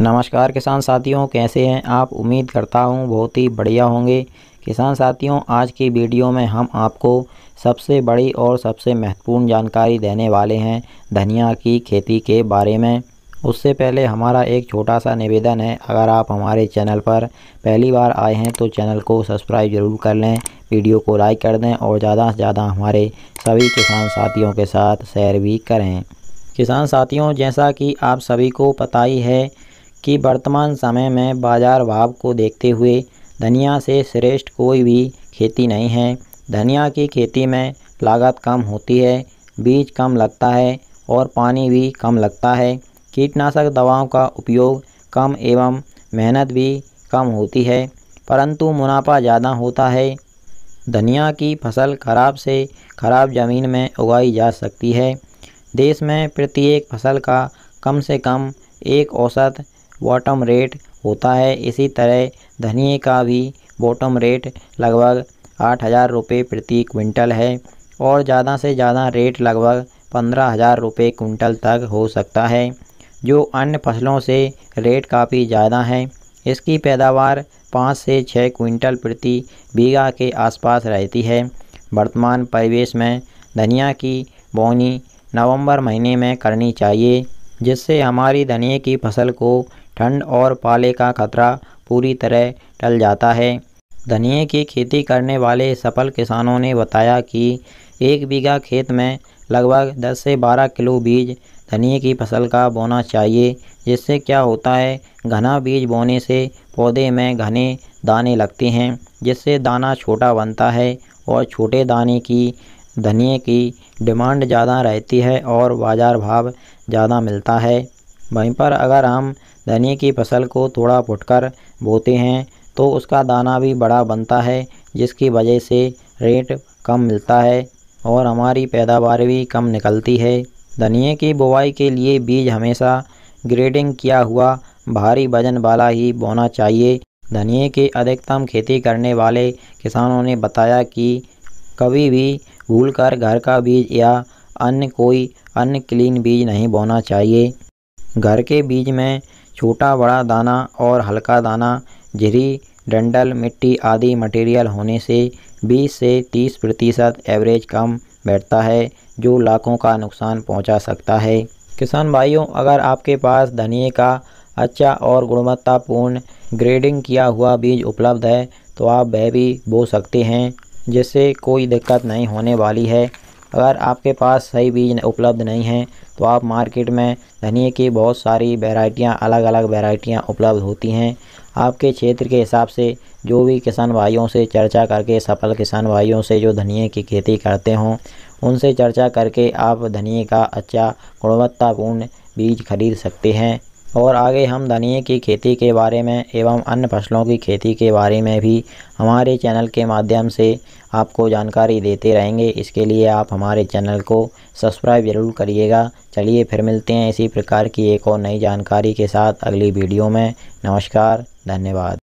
नमस्कार किसान साथियों कैसे हैं आप उम्मीद करता हूं बहुत ही बढ़िया होंगे किसान साथियों आज की वीडियो में हम आपको सबसे बड़ी और सबसे महत्वपूर्ण जानकारी देने वाले हैं धनिया की खेती के बारे में उससे पहले हमारा एक छोटा सा निवेदन है अगर आप हमारे चैनल पर पहली बार आए हैं तो चैनल को सब्सक्राइब ज़रूर कर लें वीडियो को लाइक कर दें और ज़्यादा से ज़्यादा हमारे सभी किसान साथियों के साथ शेयर भी करें किसान साथियों जैसा कि आप सभी को पता ही है कि वर्तमान समय में बाजार भाव को देखते हुए धनिया से श्रेष्ठ कोई भी खेती नहीं है धनिया की खेती में लागत कम होती है बीज कम लगता है और पानी भी कम लगता है कीटनाशक दवाओं का उपयोग कम एवं मेहनत भी कम होती है परंतु मुनाफा ज़्यादा होता है धनिया की फसल खराब से खराब ज़मीन में उगाई जा सकती है देश में प्रत्येक फसल का कम से कम एक औसत बॉटम रेट होता है इसी तरह धनिए का भी बॉटम रेट लगभग आठ हज़ार रुपये प्रति क्विंटल है और ज़्यादा से ज़्यादा रेट लगभग पंद्रह हज़ार रुपये क्विंटल तक हो सकता है जो अन्य फसलों से रेट काफ़ी ज़्यादा है इसकी पैदावार पाँच से छः क्विंटल प्रति बीघा के आसपास रहती है वर्तमान परिवेश में धनिया की बोनी नवंबर महीने में करनी चाहिए जिससे हमारी धनिए की फसल को ठंड और पाले का खतरा पूरी तरह टल जाता है धनिए की खेती करने वाले सफल किसानों ने बताया कि एक बीघा खेत में लगभग 10 से 12 किलो बीज धनिए की फसल का बोना चाहिए जिससे क्या होता है घना बीज बोने से पौधे में घने दाने लगते हैं जिससे दाना छोटा बनता है और छोटे दाने की धनिए की डिमांड ज़्यादा रहती है और बाज़ार भाव ज़्यादा मिलता है वहीं पर अगर हम धनिए की फसल को थोड़ा फुटकर बोते हैं तो उसका दाना भी बड़ा बनता है जिसकी वजह से रेट कम मिलता है और हमारी पैदावार भी कम निकलती है धनिए की बुवाई के लिए बीज हमेशा ग्रेडिंग किया हुआ भारी वजन वाला ही बोना चाहिए धनिए के अधिकतम खेती करने वाले किसानों ने बताया कि कभी भी भूलकर घर का बीज या अन्य कोई अन्य क्लीन बीज नहीं बोना चाहिए घर के बीज में छोटा बड़ा दाना और हल्का दाना झिरी डंडल मिट्टी आदि मटेरियल होने से 20 से 30 प्रतिशत एवरेज कम बैठता है जो लाखों का नुकसान पहुंचा सकता है किसान भाइयों अगर आपके पास धनिए का अच्छा और गुणवत्तापूर्ण ग्रेडिंग किया हुआ बीज उपलब्ध है तो आप वह भी बो सकते हैं जिससे कोई दिक्कत नहीं होने वाली है अगर आपके पास सही बीज उपलब्ध नहीं हैं तो आप मार्केट में धनिए की बहुत सारी वेराइटियाँ अलग अलग वेराइटियाँ उपलब्ध होती हैं आपके क्षेत्र के हिसाब से जो भी किसान भाइयों से चर्चा करके सफल किसान भाइयों से जो धनिए की खेती करते हों उनसे चर्चा करके आप धनिए का अच्छा गुणवत्तापूर्ण बीज खरीद सकते हैं और आगे हम धनिए की खेती के बारे में एवं अन्य फसलों की खेती के बारे में भी हमारे चैनल के माध्यम से आपको जानकारी देते रहेंगे इसके लिए आप हमारे चैनल को सब्सक्राइब ज़रूर करिएगा चलिए फिर मिलते हैं इसी प्रकार की एक और नई जानकारी के साथ अगली वीडियो में नमस्कार धन्यवाद